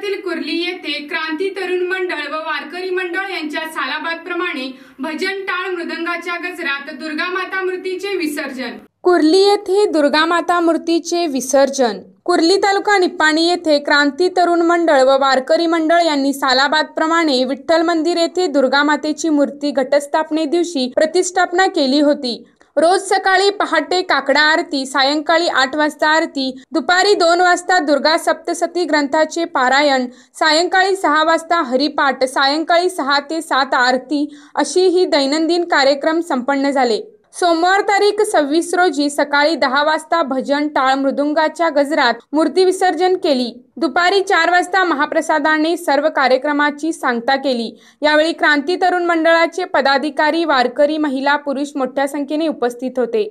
तालुक्यातील कुर्ली येथे क्रांती तरुण मंडळ व वारकरी मंडळ यांच्या सालाबाद प्रमाणे भजन टाळ मृदंगाच्या गजरात दुर्गा माता मूर्तीचे विसर्जन कुर्ली येथे दुर्गा माता मूर्तीचे विसर्जन कुर्ली तालुका निपाणी येथे क्रांती तरुण मंडळ व वारकरी मंडळ यांनी सालाबाद प्रमाणे विठ्ठल मंदिर येथे दुर्गा मातेची मूर्ती घटस्थापने दिवशी प्रतिष्ठापना केली होती रोज सकाळी पहाटे काकडा आरती सायंकाळी आठ वाजता आरती दुपारी दोन वाजता दुर्गा सप्तसती ग्रंथाचे पारायण सायंकाळी सहा वाजता हरिपाठ सायंकाळी सहा ते सात आरती अशी ही दैनंदिन कार्यक्रम संपन्न झाले सोमवार तारीख सव्वीस रोजी सकाळी दहा वाजता भजन टाळ मृदुंगाच्या गजरात मूर्ती विसर्जन केली दुपारी चार वाजता महाप्रसादाने सर्व कार्यक्रमाची सांगता केली यावेळी क्रांती तरुण मंडळाचे पदाधिकारी वारकरी महिला पुरुष मोठ्या संख्येने उपस्थित होते